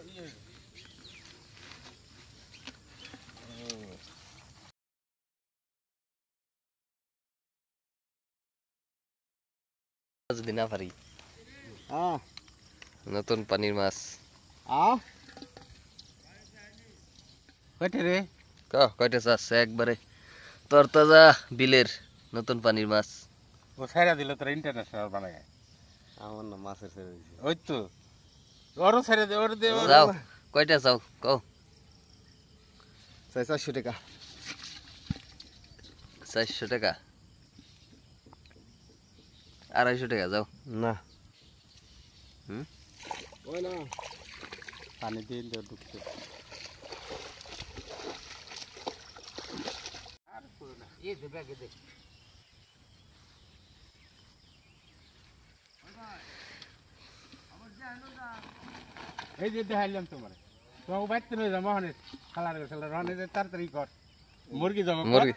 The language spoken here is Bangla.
যদি না পারি নতুন পানির মাছ কয়টা রে কয়টা বিলের নতুন পানির মাছ ও সাইরা দিল তোরা ইন্টারন্যাশনাল বানায় আমার না মাছের ওই তো ওরও ছেড়ে দে ওর দে যাও কয়টা চাও কও চাই চারশো টাকা চারশো টাকা আড়াইশো টাকা যাও না হুম ওই না পানি দিয়ে দেওয়া এই দেবে আগে দেখ এই যে দেখাইলাম তোমার তোমাকে বাইতে নয় যাবো হনে খালার গেছিল রনে যে তাড়াতাড়ি কর মুরগি যাবো মুরগি